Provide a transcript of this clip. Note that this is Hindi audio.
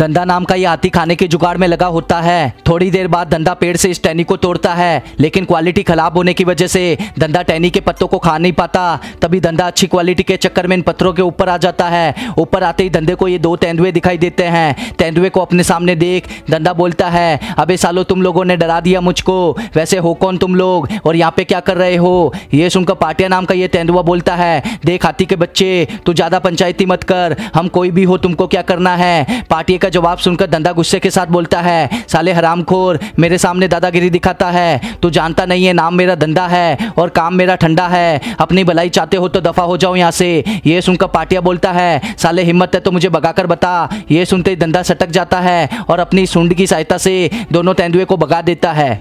धंधा नाम का ये हाथी खाने के जुगाड़ में लगा होता है थोड़ी देर बाद धंधा पेड़ से इस टैनी को तोड़ता है लेकिन क्वालिटी खराब होने की वजह से धंधा टैनी के पत्तों को खा नहीं पाता तभी धंधा अच्छी क्वालिटी के चक्कर में इन पत्थरों के ऊपर आ जाता है ऊपर आते ही धंधे को ये दो तेंदुए दिखाई देते हैं तेंदुए को अपने सामने देख धंधा बोलता है अबे सालो तुम लोगों ने डरा दिया मुझको वैसे हो कौन तुम लोग और यहाँ पे क्या कर रहे हो ये सुनकर पाटिया नाम का ये तेंदुआ बोलता है देख हाथी के बच्चे तू ज़्यादा पंचायती मत कर हम कोई भी हो तुमको क्या करना है पाटिया का जवाब सुनकर दंदा गुस्से के साथ बोलता है साले खोर मेरे सामने दादागिरी दिखाता है तो जानता नहीं है नाम मेरा धंधा है और काम मेरा ठंडा है अपनी भलाई चाहते हो तो दफा हो जाओ यहाँ से ये सुनकर पाटिया बोलता है साले हिम्मत है तो मुझे भगाकर बता ये सुनते ही धंधा सटक जाता है और अपनी सुंड की सहायता से दोनों तेंदुए को भगा देता है